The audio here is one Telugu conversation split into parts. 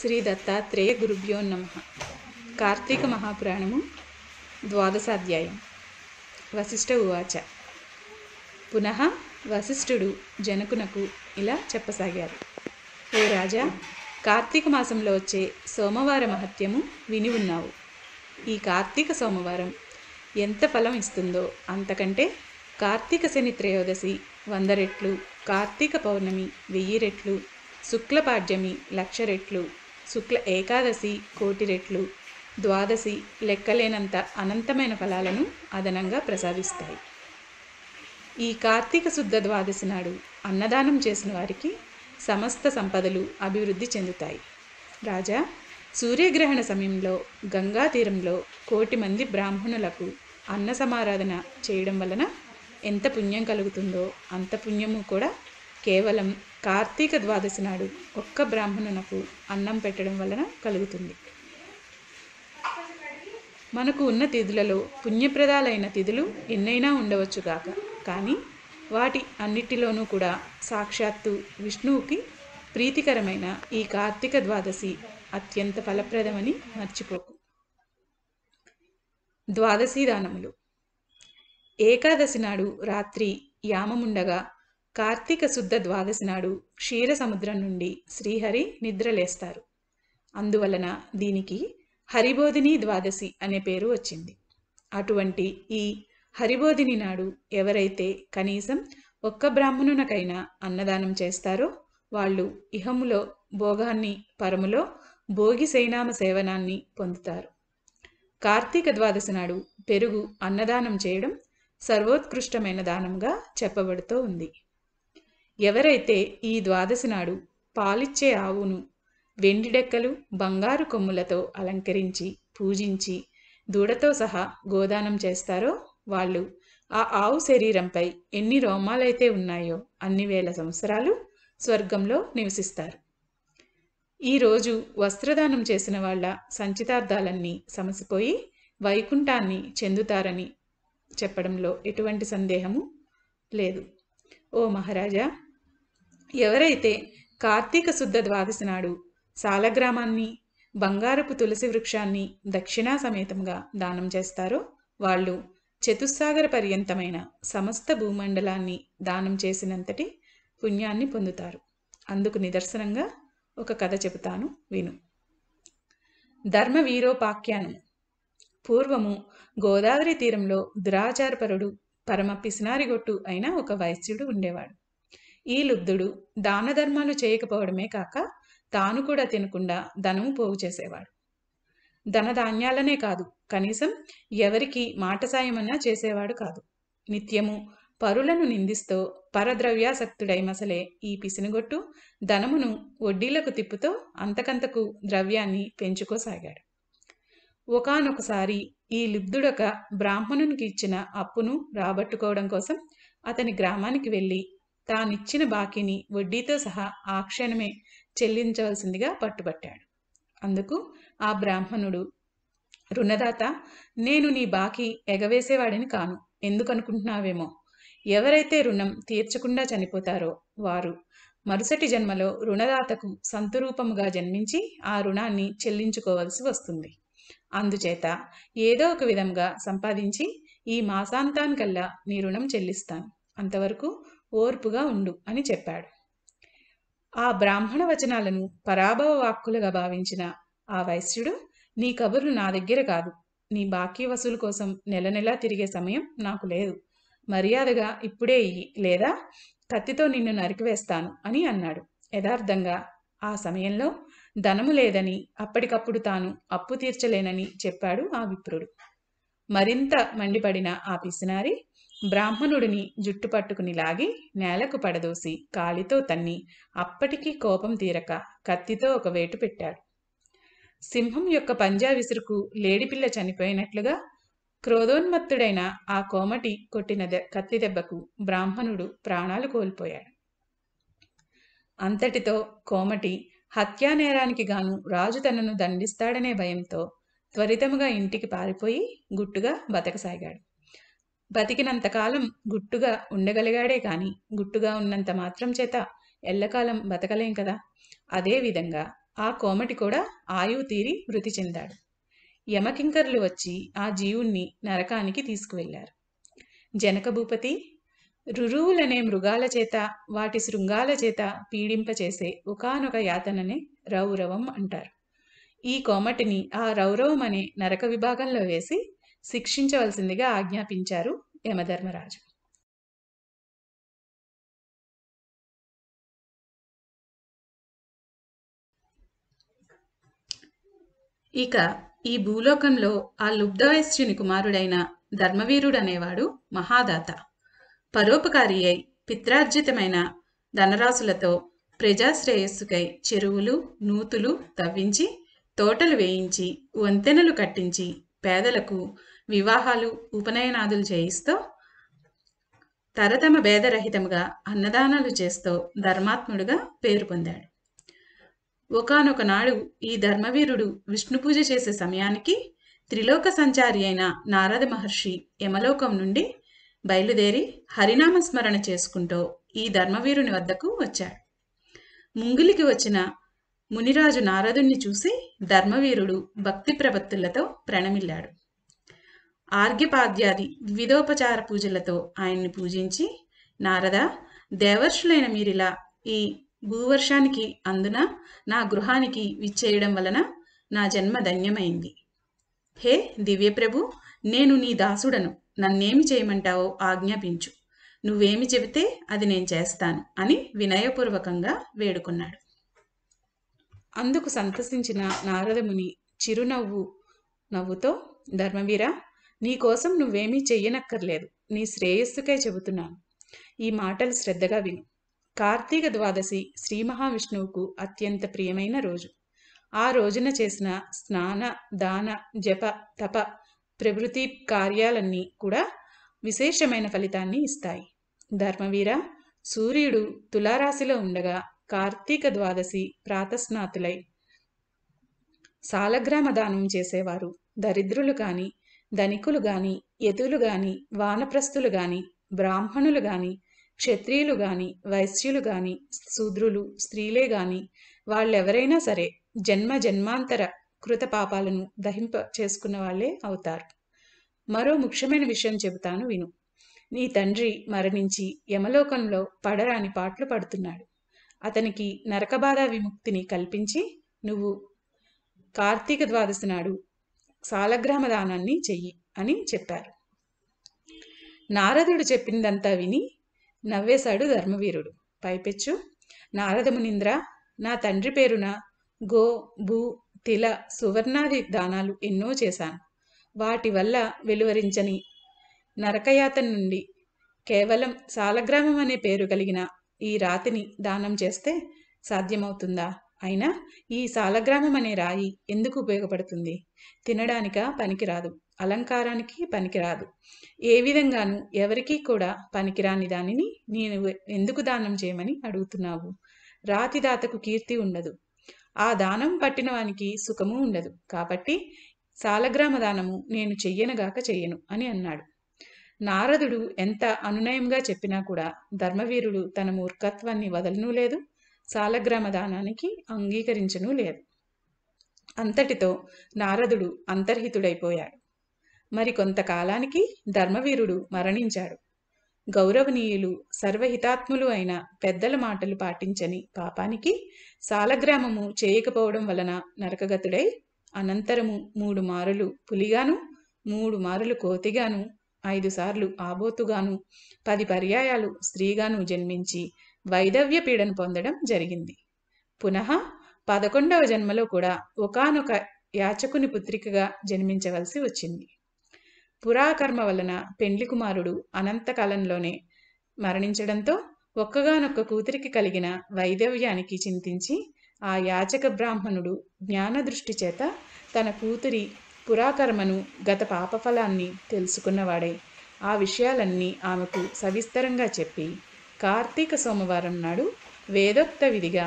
శ్రీ దత్తాత్రేయ గురుభ్యో నమ కార్తీక మహాపురాణము ద్వాదశాధ్యాయం వశిష్ఠ ఉవాచ పునః వశిష్ఠుడు జనకునకు ఇలా చెప్పసాగారు ఓ రాజా కార్తీక మాసంలో వచ్చే సోమవార మహత్యము విని ఉన్నావు ఈ కార్తీక సోమవారం ఎంత ఫలం ఇస్తుందో అంతకంటే కార్తీక శని త్రయోదశి వంద రెట్లు కార్తీక పౌర్ణమి వెయ్యి రెట్లు శుక్లపాడ్యమి లక్ష రెట్లు శుక్ల ఏకాదశి కోటి రెట్లు ద్వాదశి లెక్కలేనంత అనంతమైన ఫలాలను అదనంగా ప్రసాదిస్తాయి ఈ కార్తీక శుద్ధ ద్వాదశి నాడు అన్నదానం చేసిన వారికి సమస్త సంపదలు అభివృద్ధి చెందుతాయి రాజా సూర్యగ్రహణ సమయంలో గంగా తీరంలో కోటి మంది బ్రాహ్మణులకు అన్న సమారాధన చేయడం వలన ఎంత పుణ్యం కలుగుతుందో అంత పుణ్యము కూడా కేవలం కార్తీక ద్వాదశి నాడు ఒక్క బ్రాహ్మణునకు అన్నం పెట్టడం వలన కలుగుతుంది మనకు ఉన్న తిథులలో పుణ్యప్రదాలైన తిథులు ఎన్నైనా ఉండవచ్చు కాక కానీ వాటి అన్నిటిలోనూ కూడా సాక్షాత్తు విష్ణువుకి ప్రీతికరమైన ఈ కార్తీక ద్వాదశి అత్యంత ఫలప్రదమని మర్చిపోకు ద్వాదశి దానములు ఏకాదశి నాడు రాత్రి యామముండగా కార్తీక శుద్ధ ద్వాదశి నాడు క్షీర సముద్రం నుండి శ్రీహరి నిద్రలేస్తారు అందువలన దీనికి హరిబోధిని ద్వాదశి అనే పేరు వచ్చింది అటువంటి ఈ హరిబోధిని నాడు ఎవరైతే కనీసం ఒక్క బ్రాహ్మణునకైనా అన్నదానం చేస్తారో వాళ్ళు ఇహములో భోగాన్ని పరములో భోగి సైనామ సేవనాన్ని పొందుతారు కార్తీక ద్వాదశి నాడు పెరుగు అన్నదానం చేయడం సర్వోత్కృష్టమైన దానంగా చెప్పబడుతూ ఉంది ఎవరైతే ఈ ద్వాదశి నాడు పాలిచ్చే ఆవును వెండి డెక్కలు బంగారు కొమ్ములతో అలంకరించి పూజించి దూడతో సహా గోదానం చేస్తారో వాళ్ళు ఆ ఆవు శరీరంపై ఎన్ని రోమాలైతే ఉన్నాయో అన్ని వేల సంవత్సరాలు స్వర్గంలో నివసిస్తారు ఈరోజు వస్త్రదానం చేసిన వాళ్ళ సంచితార్థాలన్నీ సమసిపోయి వైకుంఠాన్ని చెందుతారని చెప్పడంలో ఎటువంటి సందేహము లేదు ఓ మహారాజా ఎవరైతే కార్తీక శుద్ధ ద్వాదశి నాడు సాలగ్రామాన్ని బంగారపు తులసి వృక్షాన్ని దక్షిణా సమేతంగా దానం చేస్తారో వాళ్ళు చతుస్సాగర పర్యంతమైన సమస్త భూమండలాన్ని దానం చేసినంతటి పుణ్యాన్ని పొందుతారు అందుకు నిదర్శనంగా ఒక కథ చెబుతాను విను ధర్మ వీరోపాఖ్యానం పూర్వము గోదావరి తీరంలో దురాచారపరుడు పరమ పిసినారిగొట్టు అయిన ఒక వైశ్యుడు ఉండేవాడు ఈ లుబ్ధుడు దాన ధర్మాలు చేయకపోవడమే కాక తాను కూడా తినకుండా ధనము పోగు చేసేవాడు ధనధాన్యాలనే కాదు కనీసం ఎవరికి మాట సాయమన్నా చేసేవాడు కాదు నిత్యము పరులను నిందిస్తూ పరద్రవ్యాసక్తుడై మసలే ఈ పిసినగొట్టు ధనమును వడ్డీలకు తిప్పుతో అంతకంతకు ద్రవ్యాన్ని పెంచుకోసాగాడు ఒకనొకసారి ఈ లిబ్ధుడొక బ్రాహ్మణునికి ఇచ్చిన అప్పును రాబట్టుకోవడం కోసం అతని గ్రామానికి వెళ్ళి తానిచ్చిన బాకీని వడ్డీతో సహా ఆ క్షణమే చెల్లించవలసిందిగా పట్టుబట్టాడు అందుకు ఆ బ్రాహ్మణుడు రుణదాత నేను నీ బాకీ ఎగవేసేవాడిని కాను ఎందుకనుకుంటున్నావేమో ఎవరైతే రుణం తీర్చకుండా చనిపోతారో వారు మరుసటి జన్మలో రుణదాతకు సంతరూపముగా జన్మించి ఆ రుణాన్ని చెల్లించుకోవలసి వస్తుంది అందుచేత ఏదో ఒక విధంగా సంపాదించి ఈ మాసాంతానికల్లా నీ రుణం చెల్లిస్తాను అంతవరకు ఓర్పుగా ఉండు అని చెప్పాడు ఆ బ్రాహ్మణ వచనాలను పరాభవ వాక్కులుగా భావించిన ఆ వైశ్యుడు నీ కబుర్లు నా దగ్గర కాదు నీ బాకీ వసూలు కోసం నెల నెలా తిరిగే సమయం నాకు లేదు మర్యాదగా ఇప్పుడే ఇయ్యి లేదా కత్తితో నిన్ను నరికివేస్తాను అని అన్నాడు యథార్థంగా ఆ సమయంలో ధనము లేదని అప్పటికప్పుడు తాను అప్పు తీర్చలేనని చెప్పాడు ఆ విప్రుడు మరింత మండిపడిన ఆ పిసినారి బ్రాహ్మణుడిని జుట్టు పట్టుకుని లాగి నేలకు పడదోసి కాలితో తన్ని అప్పటికీ కోపం తీరక కత్తితో ఒక వేటు పెట్టాడు సింహం యొక్క పంజా విసురుకు లేడిపిల్ల చనిపోయినట్లుగా క్రోధోన్మత్తుడైన ఆ కోమటి కొట్టిన కత్తి దెబ్బకు బ్రాహ్మణుడు ప్రాణాలు కోల్పోయాడు అంతటితో కోమటి హత్యానేరానికి గాను రాజు తనను దండిస్తాడనే భయంతో త్వరితముగా ఇంటికి పారిపోయి గుట్టుగా బతకసాగాడు బతికినంతకాలం గుట్టుగా ఉండగలిగాడే కానీ గుట్టుగా ఉన్నంత మాత్రం చేత ఎల్లకాలం బతకలేం కదా అదేవిధంగా ఆ కోమటి కూడా ఆయువు తీరి మృతి చెందాడు యమకింకర్లు వచ్చి ఆ జీవుణ్ణి నరకానికి తీసుకువెళ్లారు జనక భూపతి రురువులనే మృగాల చేత వాటి శృంగాల చేత పీడింపచేసే ఒకనొక యాతననే రౌరవం అంటారు ఈ కోమటిని ఆ రౌరవం అనే నరక విభాగంలో వేసి శిక్షించవలసిందిగా ఆజ్ఞాపించారు యమధర్మరాజు ఇక ఈ భూలోకంలో ఆ లుబ్ధవైశ్యుని కుమారుడైన ధర్మవీరుడనేవాడు మహాదాత పరోపకారి అయి పిత్రార్జితమైన ధనరాశులతో ప్రజాశ్రేయస్సుకై చెరువులు నూతులు తవ్వించి తోటలు వేయించి వంతెనలు కట్టించి పేదలకు వివాహాలు ఉపనయనాదులు చేయిస్తూ తరతమ భేదరహితముగా అన్నదానాలు చేస్తూ ధర్మాత్ముడుగా పేరు పొందాడు ఒకనొక నాడు ఈ ధర్మవీరుడు విష్ణు పూజ చేసే సమయానికి త్రిలోక సంచారి అయిన నారద మహర్షి యమలోకం నుండి బయలుదేరి హరినామ స్మరణ చేసుకుంటూ ఈ ధర్మవీరుని వద్దకు వచ్చాడు ముంగిలికి వచ్చిన మునిరాజు నారదుణ్ణి చూసి ధర్మవీరుడు భక్తి ప్రవత్తులతో ప్రణమిల్లాడు ఆర్ఘ్యపాద్యాది వివిధోపచార పూజలతో ఆయన్ని పూజించి నారద దేవర్షులైన మీరిలా ఈ భూవర్షానికి అందున నా గృహానికి విచ్చేయడం వలన నా జన్మ ధన్యమైంది హే దివ్యప్రభు నేను నీ దాసుడను నన్నేమి చేయమంటావో ఆజ్ఞాపించు నువ్వేమి చెబితే అది నేను చేస్తాను అని వినయపూర్వకంగా వేడుకున్నాడు అందుకు సంతసించిన నారదముని చిరునవ్వు నవ్వుతో ధర్మవీర నీకోసం నువ్వేమీ చెయ్యనక్కర్లేదు నీ శ్రేయస్సుకే చెబుతున్నాను ఈ మాటలు శ్రద్ధగా విను కార్తీక ద్వాదశి శ్రీ మహావిష్ణువుకు అత్యంత ప్రియమైన రోజు ఆ రోజున చేసిన స్నాన దాన జప తప ప్రవృత్తి కార్యాలన్నీ కూడా విశేషమైన ఫలితాన్ని ఇస్తాయి ధర్మవీర సూర్యుడు తులారాశిలో ఉండగా కార్తీక ద్వాదశి ప్రాతస్నాతులై సాలగ్రామ దానం చేసేవారు దరిద్రులు గాని ధనికులు గాని యతులు గాని వానప్రస్థులు గాని బ్రాహ్మణులు గాని క్షత్రియులు గాని వైశ్యులు గాని శూద్రులు స్త్రీలే గాని వాళ్ళెవరైనా సరే జన్మ జన్మాంతర కృత పాపాలను దహింప చేసుకున్న వాళ్ళే అవుతారు మరో ముఖ్యమైన విషయం చెబుతాను విను నీ తండ్రి మరణించి యమలోకంలో పడరాని పాటలు పడుతున్నాడు అతనికి నరకబాధ విముక్తిని కల్పించి నువ్వు కార్తీక ద్వాదశి నాడు సాలగ్రామ దానాన్ని చెయ్యి అని చెప్పారు నారదుడు చెప్పిందంతా విని నవ్వేశాడు ధర్మవీరుడు పైపెచ్చు నారదమునింద్ర నా తండ్రి పేరున గో భూ తిల సువర్ణాది దానాలు ఎన్నో చేశాను వాటి వల్ల వెలువరించని నరకయాత నుండి కేవలం సాలగ్రామం అనే పేరు కలిగిన ఈ రాతిని దానం చేస్తే సాధ్యమవుతుందా అయినా ఈ సాలగ్రామం అనే రాయి ఎందుకు ఉపయోగపడుతుంది తినడానిక పనికిరాదు అలంకారానికి పనికిరాదు ఏ విధంగానూ ఎవరికీ కూడా పనికిరాని దానిని నేను ఎందుకు దానం చేయమని అడుగుతున్నావు రాతి దాతకు కీర్తి ఉండదు ఆ దానం పట్టిన వానికి సుఖము ఉండదు కాబట్టి సాలగ్రామ దానము నేను చెయ్యనగాక చెయ్యను అని అన్నాడు నారదుడు ఎంత అనునయంగా చెప్పినా కూడా ధర్మవీరుడు తన మూర్ఖత్వాన్ని వదలనూ లేదు సాలగ్రామ దానానికి అంగీకరించనూ లేదు అంతటితో నారదుడు అంతర్హితుడైపోయాడు మరి కొంతకాలానికి ధర్మవీరుడు మరణించాడు గౌరవనీయులు సర్వహితాత్ములు అయిన పెద్దల మాటలు పాటించని పాపానికి సాలగ్రామము చేయకపోవడం వలన నరకగతుడై అనంతరము మూడు మారులు పులిగాను మూడు మారులు కోతిగాను ఐదుసార్లు ఆబోతుగాను పది పర్యాయాలు స్త్రీగాను జన్మించి వైదవ్య పీడను పొందడం జరిగింది పునః పదకొండవ జన్మలో కూడా ఒకనొక యాచకుని పుత్రికగా జన్మించవలసి వచ్చింది పురాకర్మ వలన పెండ్లి కుమారుడు అనంతకాలంలోనే మరణించడంతో ఒక్కగానొక్క కూతురికి కలిగిన వైదవ్యానికి చింతించి ఆ యాచక బ్రాహ్మణుడు జ్ఞానదృష్టి చేత తన కూతురి పురాకర్మను గత పాపఫలాన్ని తెలుసుకున్నవాడే ఆ విషయాలన్నీ ఆమెకు సవిస్తరంగా చెప్పి కార్తీక సోమవారం నాడు వేదోక్త విధిగా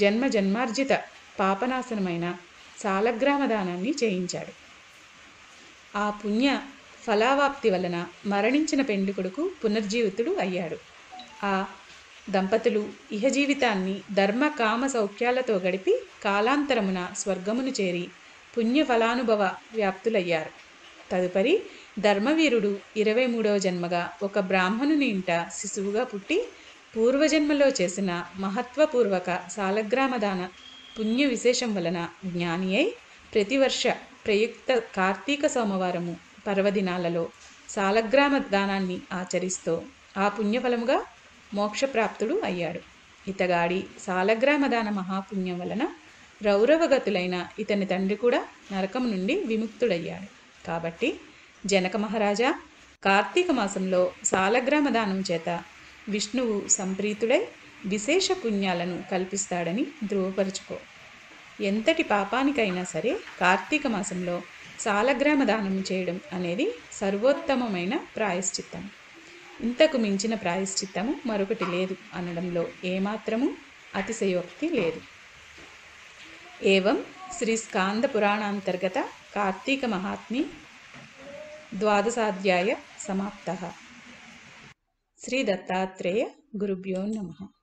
జన్మ జన్మార్జిత పాపనాశనమైన సాలగ్రామ దానాన్ని చేయించాడు ఆ పుణ్య ఫలావాప్తి వలన మరణించిన పెండి కొడుకు పునర్జీవితుడు అయ్యాడు ఆ దంపతులు ఇహ జీవితాన్ని ధర్మ కామ సౌఖ్యాలతో గడిపి కాలాంతరమున స్వర్గమును చేరి పుణ్యఫలానుభవ వ్యాప్తులయ్యారు తదుపరి ధర్మవీరుడు ఇరవై మూడవ జన్మగా ఒక బ్రాహ్మణుని ఇంట శిశువుగా పుట్టి పూర్వజన్మలో చేసిన మహత్వపూర్వక సాలగ్రామదాన పుణ్య విశేషం వలన జ్ఞాని అయి ప్రతివర్ష ప్రయుక్త కార్తీక సోమవారము పర్వదినాలలో సాలగ్రామ దానాన్ని ఆచరిస్తూ ఆ పుణ్యఫలముగా మోక్షప్రాప్తుడు అయ్యాడు ఇతగాడి సాలగ్రామ దాన మహాపుణ్యం వలన రౌరవగతులైన ఇతని తండ్రి కూడా నరకం నుండి విముక్తుడయ్యాడు కాబట్టి జనక మహారాజా కార్తీక మాసంలో సాలగ్రామ దానం చేత విష్ణువు సంప్రీతుడై విశేష పుణ్యాలను కల్పిస్తాడని ధృవపరుచుకో ఎంతటి పాపానికైనా సరే కార్తీక మాసంలో సాలగ్రామ దానం చేయడం అనేది సర్వోత్తమమైన ప్రాయశ్చిత్తం ఇంతకు మించిన ప్రాయశ్చిత్తము మరొకటి లేదు అనడంలో ఏమాత్రము అతిశయోక్తి లేదు एवं श्रीस्कान्दपुराणान्तर्गत कार्तीकमहात्म्य द्वादशाध्याय समाप्तः श्रीदत्तात्रेयगुरुभ्यो नमः